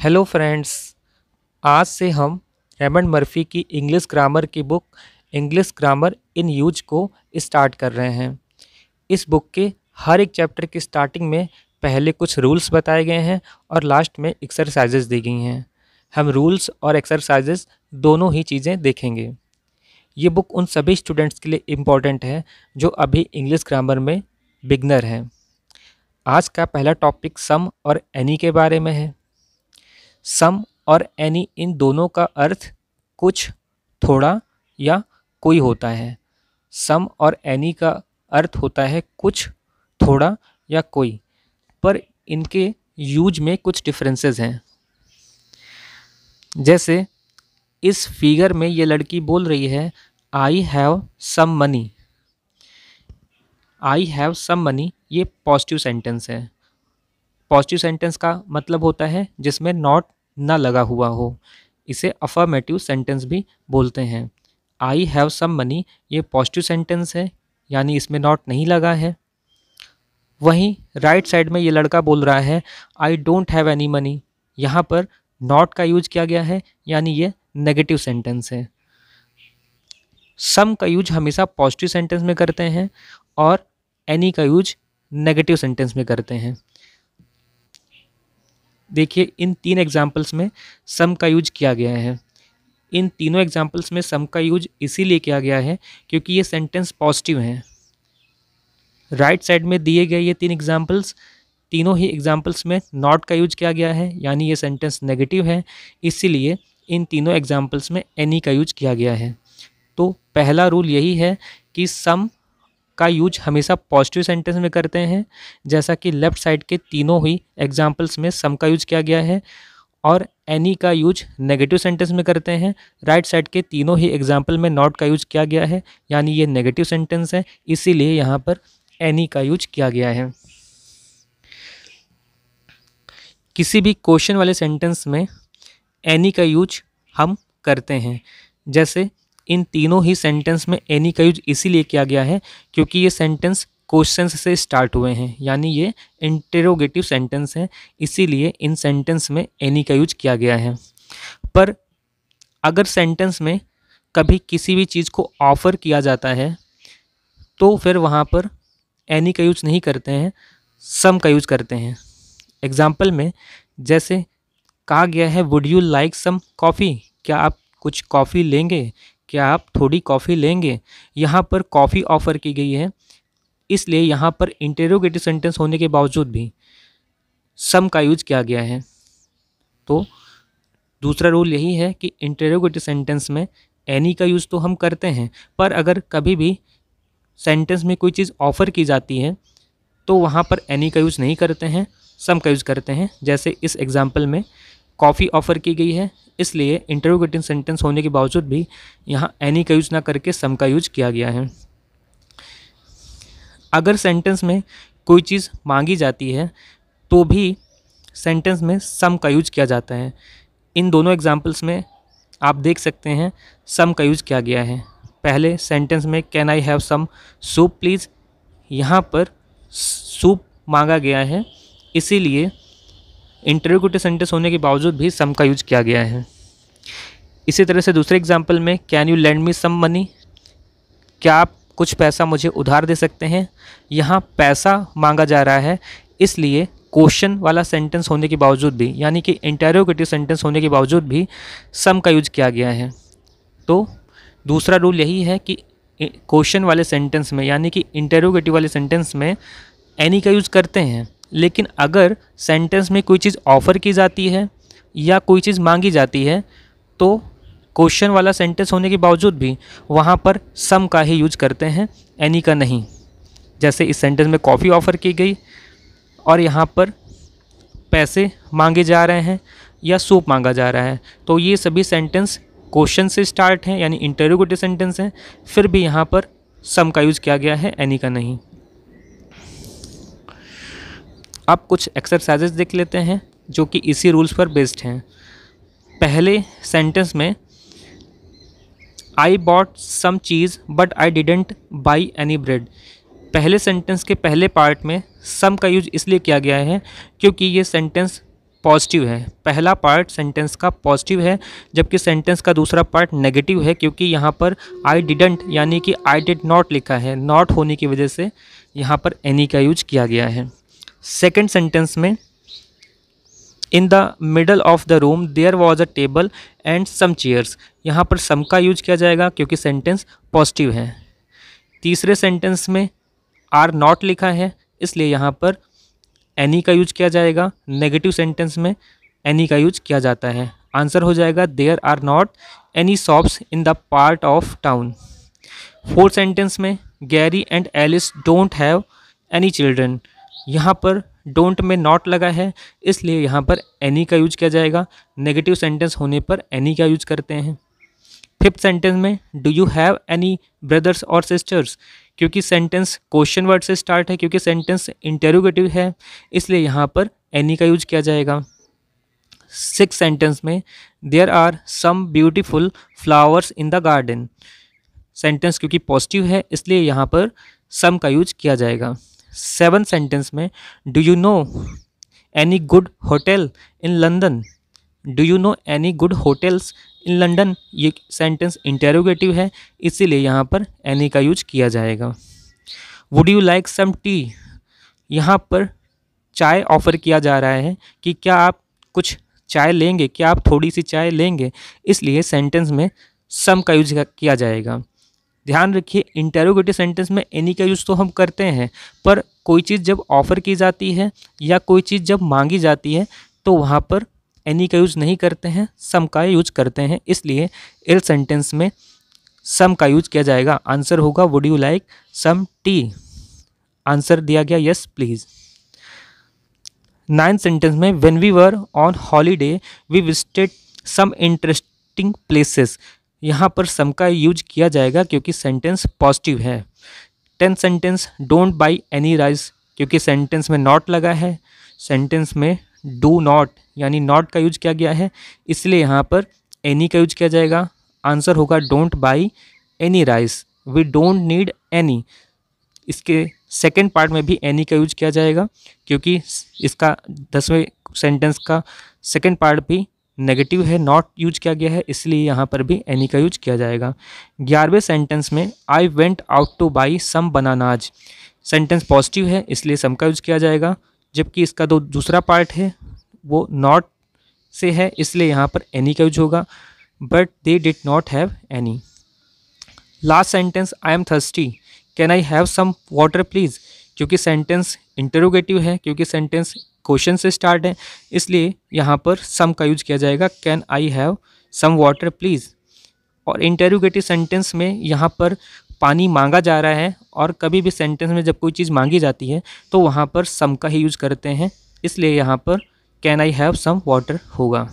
hello friends आज से हम रेमंड मर्फी की इंग्लिश ग्रामर की book English grammar in use को स्टार्ट कर रहे हैं इस बुक के हर एक चैप्टर की स्टार्टिंग में पहले कुछ रूल्स बताए गए हैं और लास्ट में एक्सरसाइजेस दी गई हैं हम रूल्स और एक्सरसाइजेज दोनों ही चीज़ें देखेंगे ये बुक उन सभी स्टूडेंट्स के लिए इम्पॉर्टेंट है जो अभी इंग्लिश ग्रामर में बिगनर हैं आज का पहला टॉपिक सम और एनी के बारे में है सम और एनी इन दोनों का अर्थ कुछ थोड़ा या कोई होता है सम और एनी का अर्थ होता है कुछ थोड़ा या कोई पर इनके यूज में कुछ डिफरेंसेस हैं जैसे इस फिगर में ये लड़की बोल रही है I have some money I have some money ये पॉजिटिव सेंटेंस है पॉजिटिव सेंटेंस का मतलब होता है जिसमें नॉट ना लगा हुआ हो इसे अफर्मेटिव सेंटेंस भी बोलते हैं आई हैव सम मनी ये पॉजिटिव सेंटेंस है यानी इसमें नॉट नहीं लगा है वहीं राइट right साइड में ये लड़का बोल रहा है I don't have any money यहाँ पर नॉट का यूज किया गया है यानी ये नेगेटिव सेंटेंस है सम का यूज हमेशा पॉजिटिव सेंटेंस में करते हैं और एनी का यूज नेगेटिव सेंटेंस में करते हैं देखिए इन तीन एग्जाम्पल्स में सम का यूज किया गया है इन तीनों एग्जाम्पल्स में सम का यूज इसीलिए किया गया है क्योंकि ये सेंटेंस पॉजिटिव हैं राइट साइड में दिए गए ये तीन एग्जाम्पल्स तीनों ही एग्जाम्पल्स में नॉट का यूज किया गया है यानी ये सेंटेंस नेगेटिव है इसीलिए इन तीनों एग्जाम्पल्स में एनी का यूज किया गया है तो पहला रूल यही है कि सम का यूज हमेशा पॉजिटिव सेंटेंस में करते हैं जैसा कि लेफ्ट साइड के तीनों ही एग्जाम्पल्स में सम का यूज किया गया है और एनी का यूज नेगेटिव सेंटेंस में करते हैं राइट साइड के तीनों ही एग्जाम्पल में नॉट का यूज किया गया है यानी ये नेगेटिव सेंटेंस है इसीलिए यहाँ पर एनी का यूज किया गया है किसी भी क्वेश्चन वाले सेंटेंस में एनी का यूज हम करते हैं जैसे इन तीनों ही सेंटेंस में एनी का यूज इसीलिए किया गया है क्योंकि ये सेंटेंस क्वेश्चन से स्टार्ट हुए हैं यानी ये इंटेरोगेटिव सेंटेंस हैं इसीलिए इन सेंटेंस में एनी का यूज किया गया है पर अगर सेंटेंस में कभी किसी भी चीज़ को ऑफ़र किया जाता है तो फिर वहाँ पर एनी का यूज नहीं करते हैं सम का यूज करते हैं एग्ज़ाम्पल में जैसे कहा गया है would you like some coffee क्या आप कुछ कॉफ़ी लेंगे क्या आप थोड़ी कॉफ़ी लेंगे यहाँ पर कॉफ़ी ऑफ़र की गई है इसलिए यहाँ पर इंटेरोगेटिव सेंटेंस होने के बावजूद भी सम का यूज किया गया है तो दूसरा रूल यही है कि इंटेरोगेटिव सेंटेंस में एनी का यूज़ तो हम करते हैं पर अगर कभी भी सेंटेंस में कोई चीज़ ऑफ़र की जाती है तो वहाँ पर एनी का यूज़ नहीं करते हैं सम का यूज़ करते हैं जैसे इस एग्ज़ाम्पल में कॉफ़ी ऑफर की गई है इसलिए इंटरव्यूगेटिंग सेंटेंस होने के बावजूद भी यहाँ एनी का यूज ना करके सम का यूज किया गया है अगर सेंटेंस में कोई चीज़ मांगी जाती है तो भी सेंटेंस में सम का यूज किया जाता है इन दोनों एग्जाम्पल्स में आप देख सकते हैं सम का यूज किया गया है पहले सेंटेंस में can I have some soup please यहाँ पर सूप मांगा गया है इसीलिए इंटरोगेटिव सेंटेंस होने के बावजूद भी सम का यूज किया गया है इसी तरह से दूसरे एग्जाम्पल में can you lend me some money क्या आप कुछ पैसा मुझे उधार दे सकते हैं यहाँ पैसा मांगा जा रहा है इसलिए क्वेश्चन वाला सेंटेंस होने के बावजूद भी यानी कि इंटेरोगेटिव सेंटेंस होने के बावजूद भी सम का यूज किया गया है तो दूसरा रूल यही है कि क्वेश्चन वाले सेंटेंस में यानी कि इंटेरोगेटिव वाले सेंटेंस में एनी का यूज़ करते हैं लेकिन अगर सेंटेंस में कोई चीज़ ऑफ़र की जाती है या कोई चीज़ मांगी जाती है तो क्वेश्चन वाला सेंटेंस होने के बावजूद भी वहाँ पर सम का ही यूज करते हैं एनी का नहीं जैसे इस सेंटेंस में कॉफ़ी ऑफ़र की गई और यहाँ पर पैसे मांगे जा रहे हैं या सूप मांगा जा रहा है तो ये सभी सेंटेंस क्वेश्चन से स्टार्ट हैं यानी इंटरव्यू सेंटेंस हैं फिर भी यहाँ पर सम का यूज़ किया गया है एनी का नहीं अब कुछ एक्सरसाइजेज देख लेते हैं जो कि इसी रूल्स पर बेस्ड हैं पहले सेंटेंस में I bought some cheese but I didn't buy any bread पहले सेंटेंस के पहले पार्ट में सम का यूज इसलिए किया गया है क्योंकि ये सेंटेंस पॉजिटिव है पहला पार्ट सेंटेंस का पॉजिटिव है जबकि सेंटेंस का दूसरा पार्ट नेगेटिव है क्योंकि यहाँ पर आई डिडेंट यानी कि आई डिड नॉट लिखा है नॉट होने की वजह से यहाँ पर एनी का यूज किया गया है सेकेंड सेंटेंस में in the middle of the room there was a table and some chairs यहाँ पर सम का यूज किया जाएगा क्योंकि सेंटेंस पॉजिटिव है तीसरे सेंटेंस में आर नॉट लिखा है इसलिए यहाँ पर एनी का यूज किया जाएगा नेगेटिव सेंटेंस में एनी का यूज किया जाता है आंसर हो जाएगा there are not any shops in the part of town fourth sentence में Gary and Alice don't have any children यहाँ पर डोंट में नॉट लगा है इसलिए यहाँ पर एनी का यूज किया जाएगा नेगेटिव सेंटेंस होने पर एनी का यूज करते हैं फिफ्थ सेंटेंस में do you have any brothers और सिस्टर्स क्योंकि सेंटेंस क्वेश्चन वर्ड से स्टार्ट है क्योंकि सेंटेंस इंटेरोगेटिव है इसलिए यहाँ पर एनी का यूज किया जाएगा सिक्स सेंटेंस में there are some beautiful flowers in the garden sentence क्योंकि पॉजिटिव है इसलिए यहाँ पर सम का यूज किया जाएगा सेवन सेंटेंस में do you know any good hotel in London do you know any good hotels in London ये सेंटेंस इंटेरोगेटिव है इसीलिए यहाँ पर एनी का यूज किया जाएगा would you like some tea यहाँ पर चाय ऑफ़र किया जा रहा है कि क्या आप कुछ चाय लेंगे क्या आप थोड़ी सी चाय लेंगे इसलिए सेंटेंस में सम का यूज किया जाएगा ध्यान रखिए इंटेरोगेटिव सेंटेंस में एनी का यूज़ तो हम करते हैं पर कोई चीज़ जब ऑफ़र की जाती है या कोई चीज़ जब मांगी जाती है तो वहाँ पर एनी का यूज़ नहीं करते हैं सम का यूज करते हैं इसलिए इस सेंटेंस में सम का यूज किया जाएगा आंसर होगा would you like some tea answer दिया गया यस प्लीज़ नाइन्थ सेंटेंस में when we were on holiday we visited some interesting places यहाँ पर सम का यूज किया जाएगा क्योंकि सेंटेंस पॉजिटिव है tenth sentence don't buy any rice क्योंकि सेंटेंस में नॉट लगा है सेंटेंस में डू नॉट यानी नॉट का यूज किया गया है इसलिए यहाँ पर एनी का यूज किया जाएगा आंसर होगा don't buy any rice we don't need any इसके सेकेंड पार्ट में भी एनी का यूज किया जाएगा क्योंकि इसका दसवें सेंटेंस का सेकेंड पार्ट भी नेगेटिव है नॉट यूज किया गया है इसलिए यहाँ पर भी एनी का यूज किया जाएगा ग्यारहवें सेंटेंस में I went out to buy some bananas sentence positive है इसलिए सम का यूज किया जाएगा जबकि इसका दो दूसरा पार्ट है वो नॉट से है इसलिए यहाँ पर एनी का यूज होगा but they did not have any last sentence I am thirsty can I have some water please क्योंकि सेंटेंस इंटरोगेटिव है क्योंकि सेंटेंस क्वेश्चन से स्टार्ट है इसलिए यहाँ पर सम का यूज किया जाएगा can I have some water please और इंटेरोगेटिव सेंटेंस में यहाँ पर पानी मांगा जा रहा है और कभी भी सेंटेंस में जब कोई चीज़ मांगी जाती है तो वहाँ पर सम का ही यूज करते हैं इसलिए यहाँ पर can I have some water होगा